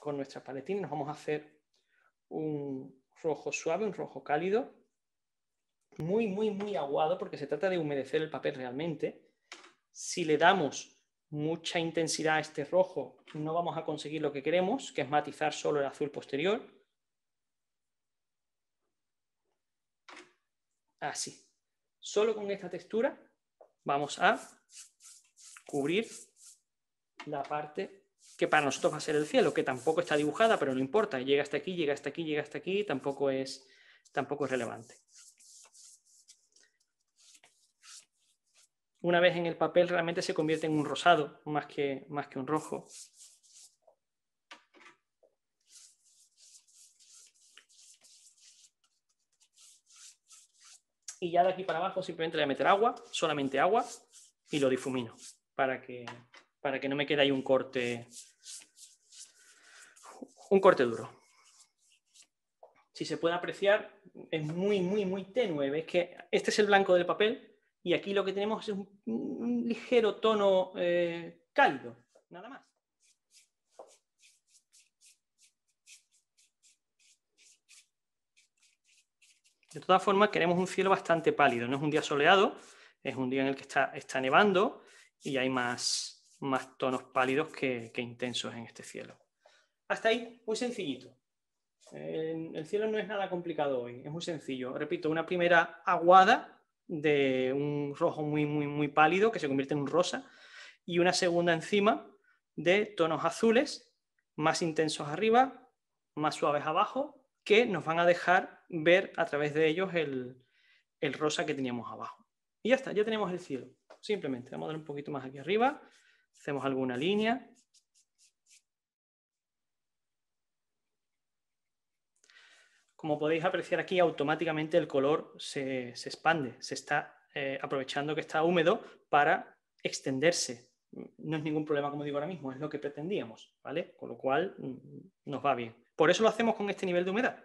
con nuestra paletina nos vamos a hacer un rojo suave, un rojo cálido, muy, muy, muy aguado porque se trata de humedecer el papel realmente. Si le damos mucha intensidad a este rojo, no vamos a conseguir lo que queremos, que es matizar solo el azul posterior. Así. Solo con esta textura vamos a cubrir la parte que para nosotros va a ser el cielo, que tampoco está dibujada, pero no importa, llega hasta aquí, llega hasta aquí, llega hasta aquí, tampoco es, tampoco es relevante. Una vez en el papel realmente se convierte en un rosado más que, más que un rojo. y ya de aquí para abajo simplemente le voy a meter agua, solamente agua, y lo difumino para que, para que no me quede ahí un corte, un corte duro. Si se puede apreciar, es muy, muy, muy tenue. Es que este es el blanco del papel y aquí lo que tenemos es un, ligero tono eh, cálido, nada más. De todas formas, queremos un cielo bastante pálido. No es un día soleado, es un día en el que está, nevando y hay más, más tonos pálidos que intensos en este cielo. Hasta ahí, muy sencillito. El cielo no es nada complicado hoy, es muy sencillo. Repito, una primera aguada de un rojo muy, muy, muy pálido que se convierte en un rosa y una segunda encima de tonos azules más intensos arriba, más suaves abajo, que nos van a dejar ver a través de ellos el, rosa que teníamos abajo. Y ya está, ya tenemos el cielo. Simplemente, vamos a dar un poquito más aquí arriba, hacemos alguna línea, como podéis apreciar aquí, automáticamente el color se, expande, se está eh, aprovechando que está húmedo para extenderse. No es ningún problema, como digo ahora mismo, es lo que pretendíamos, ¿vale? Con lo cual mm, nos va bien. Por eso lo hacemos con este nivel de humedad.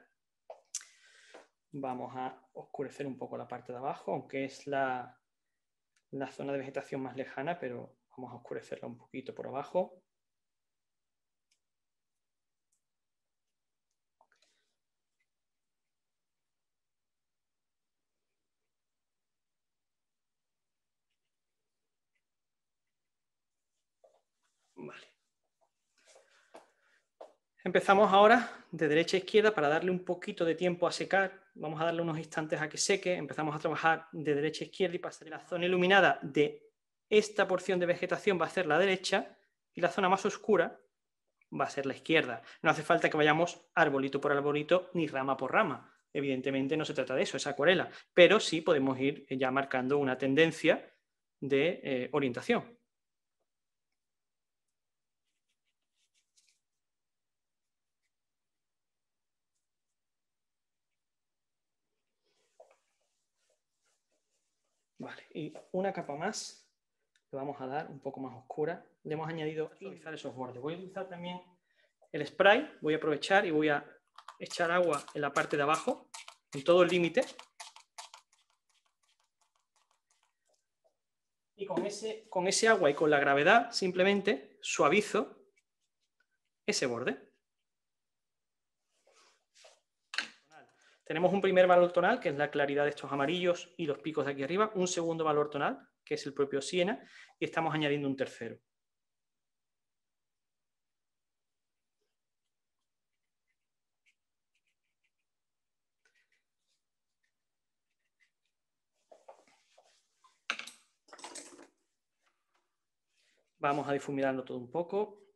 Vamos a oscurecer un poco la parte de abajo, aunque es la, la zona de vegetación más lejana, pero vamos a oscurecerla un poquito por abajo. Empezamos ahora de derecha a izquierda para darle un poquito de tiempo a secar. Vamos a darle unos instantes a que seque. Empezamos a trabajar de derecha a izquierda y pasaré la zona iluminada de esta porción de vegetación va a ser la derecha y la zona más oscura va a ser la izquierda. No hace falta que vayamos arbolito por arbolito ni rama por rama. Evidentemente no se trata de eso, es acuarela, pero sí podemos ir ya marcando una tendencia de eh, orientación. y una capa más, le vamos a dar un poco más oscura. Le hemos añadido utilizar esos bordes. Voy a utilizar también el spray, voy a aprovechar y voy a echar agua en la parte de abajo, en todo el límite. Y con ese, con ese agua y con la gravedad simplemente suavizo ese borde. Tenemos un primer valor tonal, que es la claridad de estos amarillos y los picos de aquí arriba, un segundo valor tonal, que es el propio Siena, y estamos añadiendo un tercero. Vamos a difuminarlo todo un poco.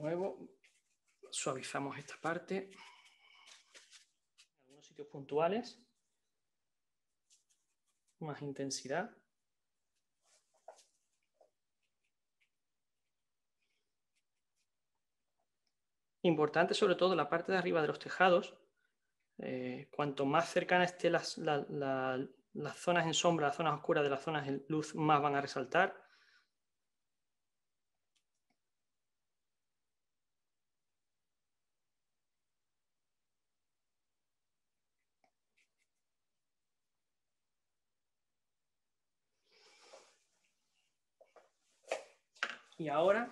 nuevo, suavizamos esta parte. En algunos sitios puntuales. Más intensidad. Importante sobre todo la parte de arriba de los tejados. Eh, cuanto más cercana esté las, las zonas en sombra, las zonas oscuras de las zonas en luz, más van a resaltar Y ahora,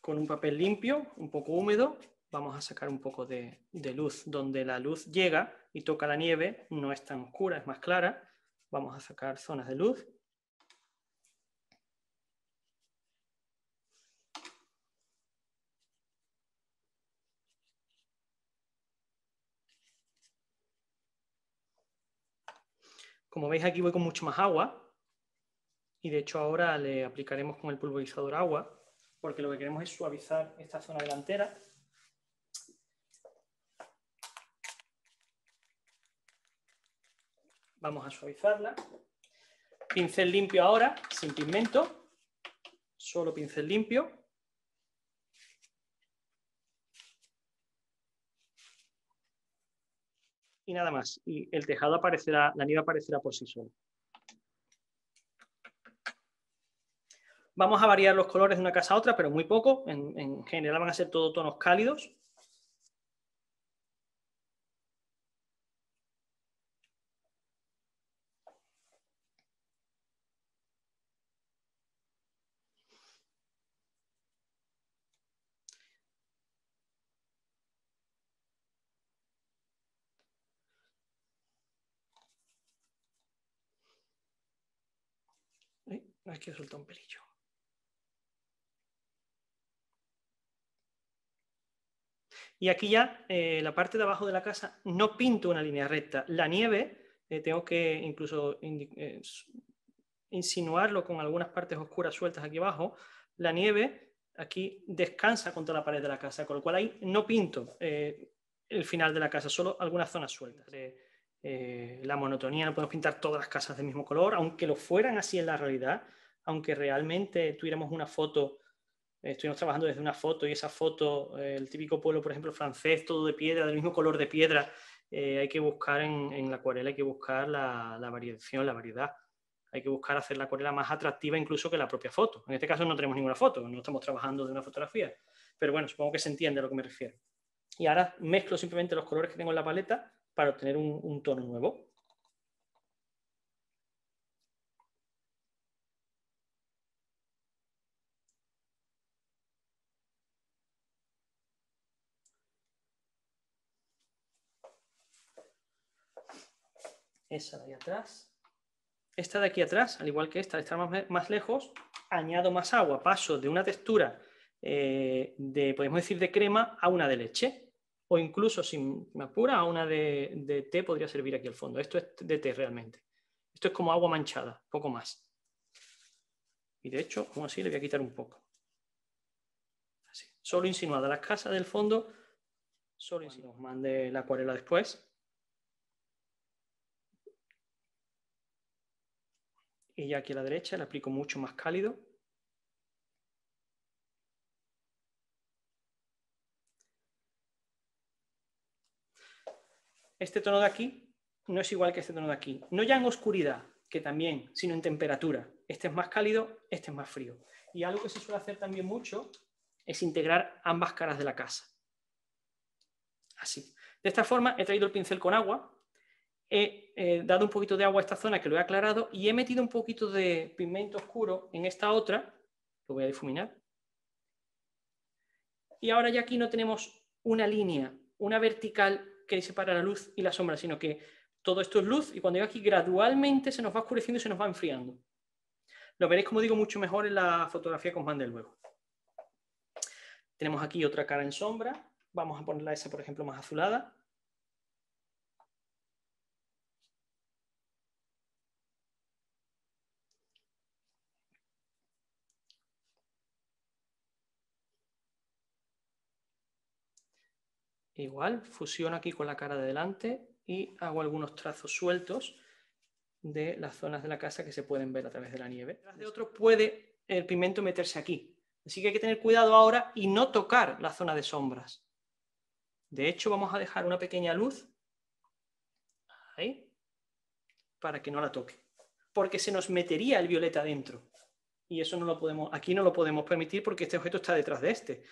con un papel limpio, un poco húmedo, vamos a sacar un poco de, luz. Donde la luz llega y toca la nieve, no es tan oscura, es más clara. Vamos a sacar zonas de luz Como veis aquí voy con mucho más agua y de hecho ahora le aplicaremos con el pulverizador agua porque lo que queremos es suavizar esta zona delantera. Vamos a suavizarla. Pincel limpio ahora, sin pigmento, solo pincel limpio. y nada más. Y el tejado aparecerá, la nieve aparecerá por sí sola. Vamos a variar los colores de una casa a otra, pero muy poco. En, general van a ser todos tonos cálidos. Aquí resulta un pelillo. Y aquí ya, eh, la parte de abajo de la casa, no pinto una línea recta. La nieve, eh, tengo que incluso eh, insinuarlo con algunas partes oscuras sueltas aquí abajo. La nieve aquí descansa contra la pared de la casa, con lo cual ahí no pinto el final de la casa, solo algunas zonas sueltas. la monotonía, no podemos pintar todas las casas del mismo color, aunque lo fueran así en la realidad, aunque realmente tuviéramos una foto estuvimos trabajando desde una foto y esa foto, eh, el típico pueblo, por ejemplo, francés, todo de piedra, del mismo color de piedra, eh, hay que buscar en, la acuarela, hay que buscar la, variación, la variedad. Hay que buscar hacer la acuarela más atractiva incluso que la propia foto. En este caso no tenemos ninguna foto, no estamos trabajando de una fotografía. Pero bueno, supongo que se entiende a lo que me refiero. Y ahora mezclo simplemente los colores que tengo en la paleta para obtener un tono nuevo. esa de ahí atrás, esta de aquí atrás, al igual que esta, de estar más, lejos, añado más agua, paso de una textura eh, de, podemos decir, de crema a una de leche, o incluso, si me apura, a una de, té podría servir aquí al fondo. Esto es de té realmente. Esto es como agua manchada, poco más. Y de hecho, como así, le voy a quitar un poco. Solo insinuada. la casas del fondo, solo insinuada. Mande la acuarela después. y ya aquí a la derecha le aplico mucho más cálido. Este tono de aquí no es igual que este tono de aquí. No ya en oscuridad, que también, sino en temperatura. Este es más cálido, este es más frío. Y algo que se suele hacer también mucho es integrar ambas caras de la casa. Así. De esta forma he traído el pincel con agua he eh, dado un poquito de agua a esta zona que lo he aclarado y he metido un poquito de pigmento oscuro en esta otra, lo voy a difuminar. Y ahora ya aquí no tenemos una línea, una vertical que separa la luz y la sombra, sino que todo esto es luz y cuando llega aquí gradualmente se nos va oscureciendo y se nos va enfriando. Lo veréis, como digo, mucho mejor en la fotografía con os luego. Tenemos aquí otra cara en sombra. Vamos a ponerla esa, por ejemplo, más azulada. Igual, fusiono aquí con la cara de delante y hago algunos trazos sueltos de las zonas de la casa que se pueden ver a través de la nieve. de otro puede el pimiento meterse aquí. Así que hay que tener cuidado ahora y no tocar la zona de sombras. De hecho, vamos a dejar una pequeña luz ahí para que no la toque, porque se nos metería el violeta adentro. Y eso no lo podemos, aquí no lo podemos permitir porque este objeto está detrás de este.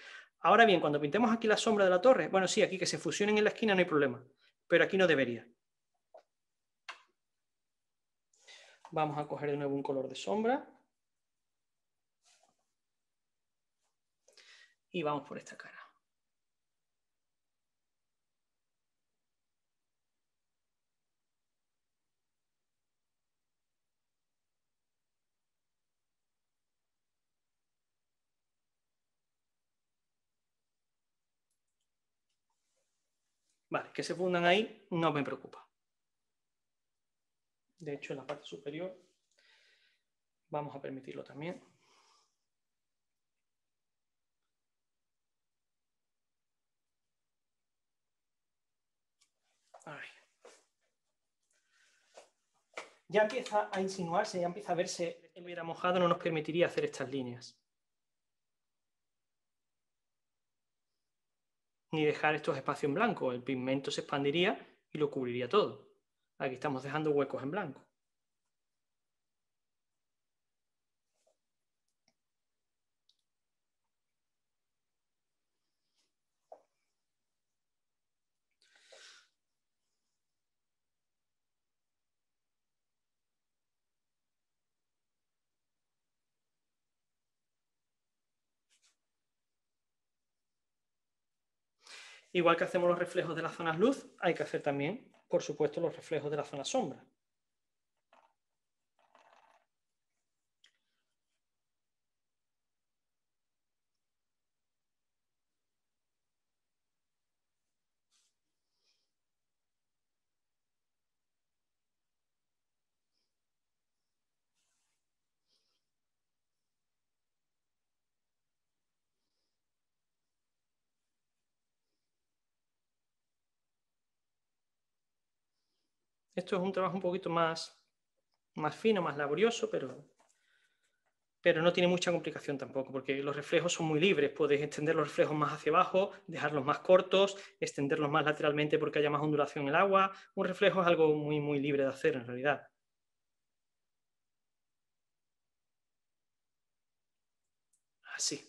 Ahora bien, cuando pintemos aquí la sombra de la torre, bueno, sí, aquí que se fusionen en la esquina no hay problema, pero aquí no debería. Vamos a coger de nuevo un color de sombra. Y vamos por esta cara. Vale, que se fundan ahí no me preocupa. De hecho, en la parte superior vamos a permitirlo también. Ya empieza a insinuarse, ya empieza a verse, el mojado no nos permitiría hacer estas líneas. ni dejar estos espacios en blanco. El pigmento se expandiría y lo cubriría todo. Aquí estamos dejando huecos en blanco. Igual que hacemos los reflejos de las zonas luz, hay que hacer también, por supuesto, los reflejos de las zonas sombra. Esto es un trabajo un poquito más, más fino, más laborioso, pero, pero no tiene mucha complicación tampoco, porque los reflejos son muy libres. Puedes extender los reflejos más hacia abajo, dejarlos más cortos, extenderlos más lateralmente porque haya más ondulación en el agua. Un reflejo es algo muy, muy libre de hacer en realidad. Así.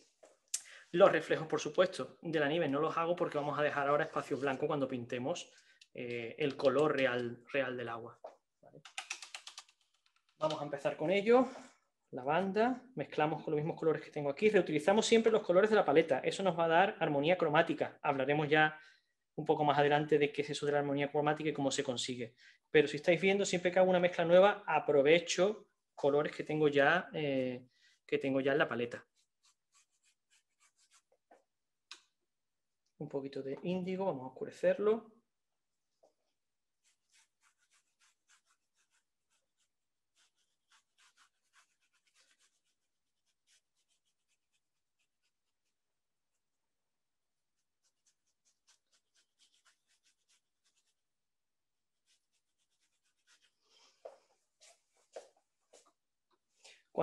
Los reflejos, por supuesto, de la nieve no los hago porque vamos a dejar ahora espacios blancos cuando pintemos eh, el color real, real del agua. Vamos a empezar con ello. La banda. mezclamos con los mismos colores que tengo aquí. Reutilizamos siempre los colores de la paleta. Eso nos va a dar armonía cromática. Hablaremos ya un poco más adelante de qué es eso de la armonía cromática y cómo se consigue. Pero si estáis viendo, siempre que hago una mezcla nueva, aprovecho colores que tengo ya, eh, que tengo ya en la paleta. Un poquito de índigo, vamos a oscurecerlo.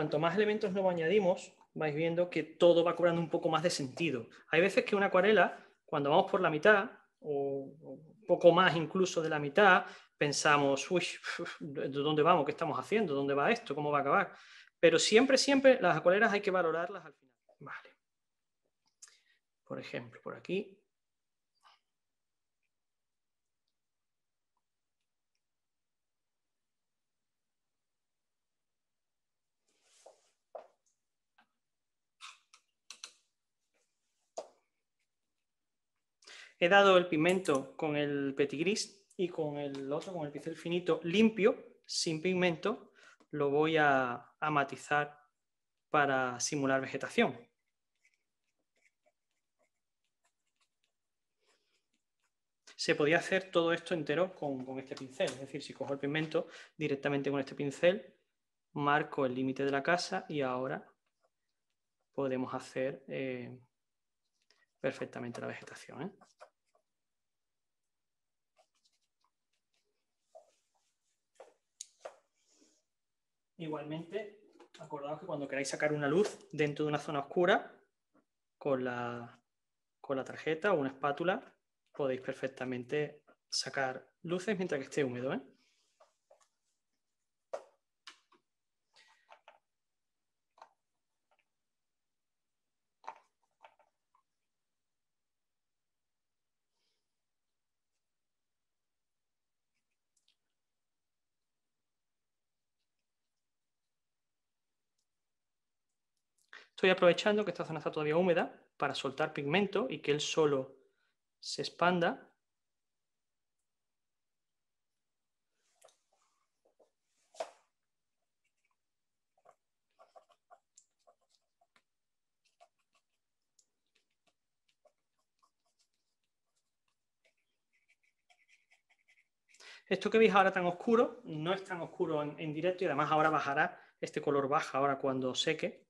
cuanto más elementos nos añadimos, vais viendo que todo va cobrando un poco más de sentido. Hay veces que una acuarela, cuando vamos por la mitad, o un poco más incluso de la mitad, pensamos, uy, ¿de dónde vamos? ¿Qué estamos haciendo? ¿Dónde va esto? ¿Cómo va a acabar? Pero siempre, siempre las acuarelas hay que valorarlas al final. Por ejemplo, por aquí He dado el pigmento con el petit gris y con el otro, con el pincel finito, limpio, sin pigmento, lo voy a, matizar para simular vegetación. Se podía hacer todo esto entero con, este pincel, es decir, si cojo el pigmento directamente con este pincel, marco el límite de la casa y ahora podemos hacer eh, perfectamente la vegetación. ¿eh? Igualmente, acordaos que cuando queráis sacar una luz dentro de una zona oscura, con la, con la tarjeta o una espátula, podéis perfectamente sacar luces mientras que esté húmedo. ¿eh? Estoy aprovechando que esta zona está todavía húmeda para soltar pigmento y que él solo se expanda. Esto que veis ahora tan oscuro no es tan oscuro en directo y además ahora bajará, este color baja ahora cuando seque.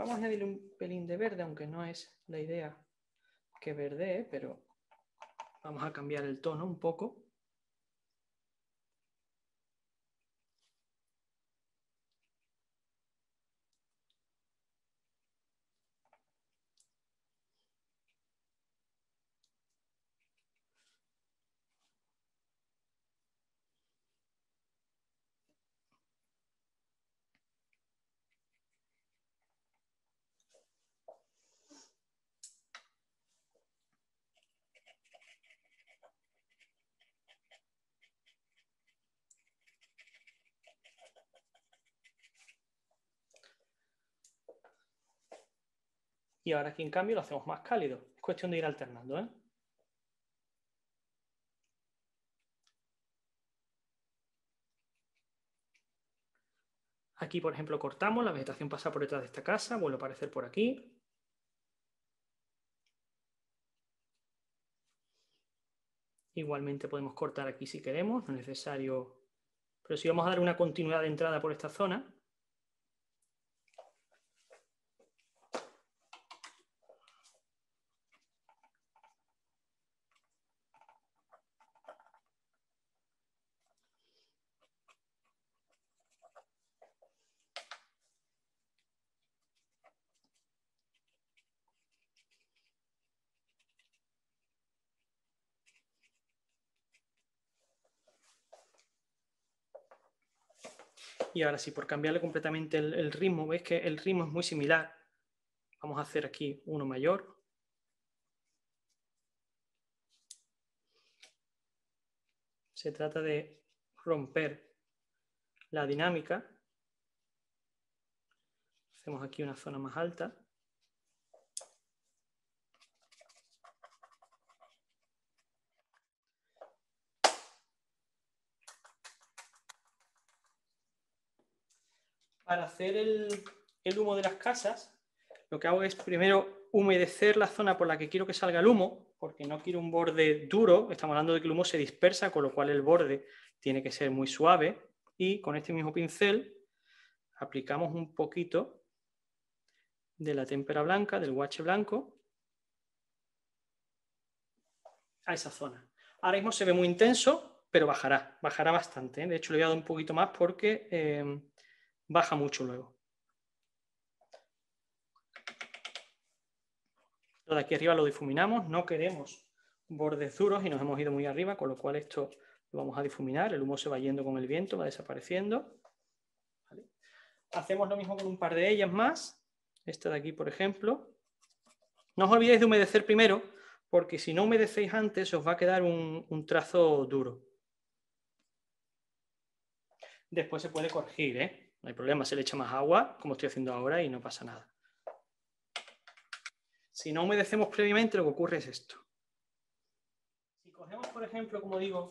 Vamos a añadir un pelín de verde, aunque no es la idea que verde, pero vamos a cambiar el tono un poco. Y ahora aquí, en cambio, lo hacemos más cálido. Es cuestión de ir alternando. ¿eh? Aquí, por ejemplo, cortamos, la vegetación pasa por detrás de esta casa, vuelve a aparecer por aquí. Igualmente podemos cortar aquí si queremos, no es necesario. Pero si vamos a dar una continuidad de entrada por esta zona, y ahora sí, por cambiarle completamente el, ritmo, veis que el ritmo es muy similar. Vamos a hacer aquí uno mayor, se trata de romper la dinámica. Hacemos aquí una zona más alta. Para hacer el, humo de las casas, lo que hago es primero humedecer la zona por la que quiero que salga el humo, porque no quiero un borde duro, estamos hablando de que el humo se dispersa, con lo cual el borde tiene que ser muy suave, y con este mismo pincel aplicamos un poquito de la témpera blanca, del guache blanco, a esa zona. Ahora mismo se ve muy intenso, pero bajará, bajará bastante. ¿eh? De hecho, le voy a dar un poquito más porque eh, baja mucho luego. Lo de aquí arriba lo difuminamos, no queremos bordes duros y nos hemos ido muy arriba, con lo cual esto lo vamos a difuminar, el humo se va yendo con el viento, va desapareciendo. Hacemos lo mismo con un par de ellas más, esta de aquí por ejemplo. No os olvidéis de humedecer primero, porque si no humedecéis antes os va a quedar un, un trazo duro. Después se puede corregir, ¿eh? No hay problema, se le echa más agua, como estoy haciendo ahora, y no pasa nada. Si no humedecemos previamente, lo que ocurre es esto. Si cogemos, por ejemplo, como digo,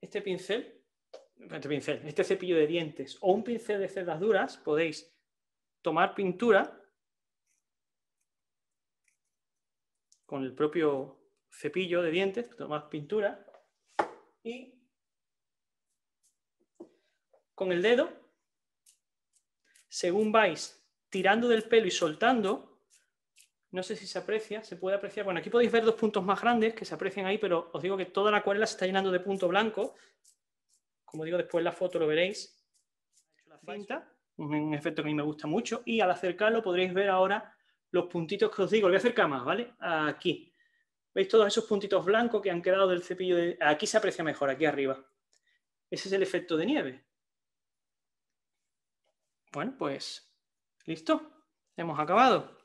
este pincel, este pincel, este cepillo de dientes o un pincel de cerdas duras, podéis tomar pintura con el propio cepillo de dientes, tomar pintura y con el dedo según vais tirando del pelo y soltando, no sé si se aprecia, se puede apreciar. Bueno, aquí podéis ver dos puntos más grandes que se aprecian ahí, pero os digo que toda la acuarela se está llenando de punto blanco. Como digo, después la foto lo veréis. La un efecto que a mí me gusta mucho. Y al acercarlo podréis ver ahora los puntitos que os digo. Lo voy a acercar más, ¿vale? Aquí. ¿Veis todos esos puntitos blancos que han quedado del cepillo? De... Aquí se aprecia mejor, aquí arriba. Ese es el efecto de nieve. Bueno, pues listo, hemos acabado.